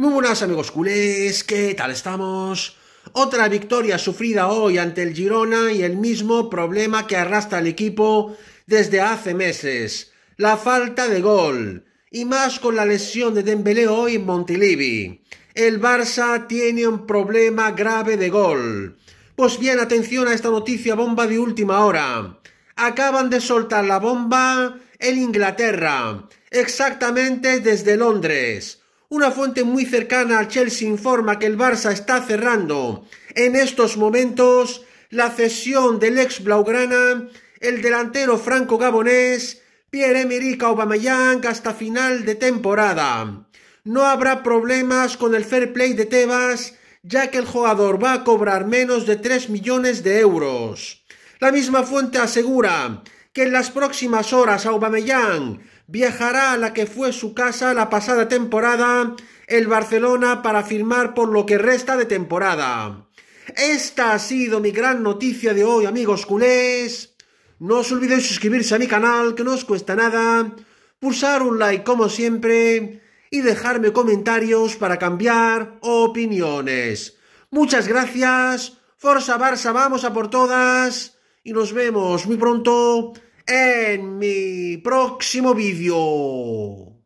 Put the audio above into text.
Muy buenas amigos culés, ¿qué tal estamos? Otra victoria sufrida hoy ante el Girona y el mismo problema que arrastra el equipo desde hace meses, la falta de gol, y más con la lesión de Dembélé hoy en Montilivi. El Barça tiene un problema grave de gol. Pues bien, atención a esta noticia bomba de última hora. Acaban de soltar la bomba en Inglaterra, exactamente desde Londres una fuente muy cercana al Chelsea informa que el Barça está cerrando en estos momentos la cesión del ex Blaugrana, el delantero franco-gabonés Pierre-Emerick Aubameyang hasta final de temporada. No habrá problemas con el fair play de Tebas, ya que el jugador va a cobrar menos de 3 millones de euros. La misma fuente asegura que en las próximas horas Aubameyang viajará a la que fue su casa la pasada temporada, el Barcelona para firmar por lo que resta de temporada. Esta ha sido mi gran noticia de hoy, amigos culés. No os olvidéis suscribirse a mi canal, que no os cuesta nada, pulsar un like como siempre y dejarme comentarios para cambiar opiniones. Muchas gracias, Forza Barça, vamos a por todas y nos vemos muy pronto Enmi, prossimo video!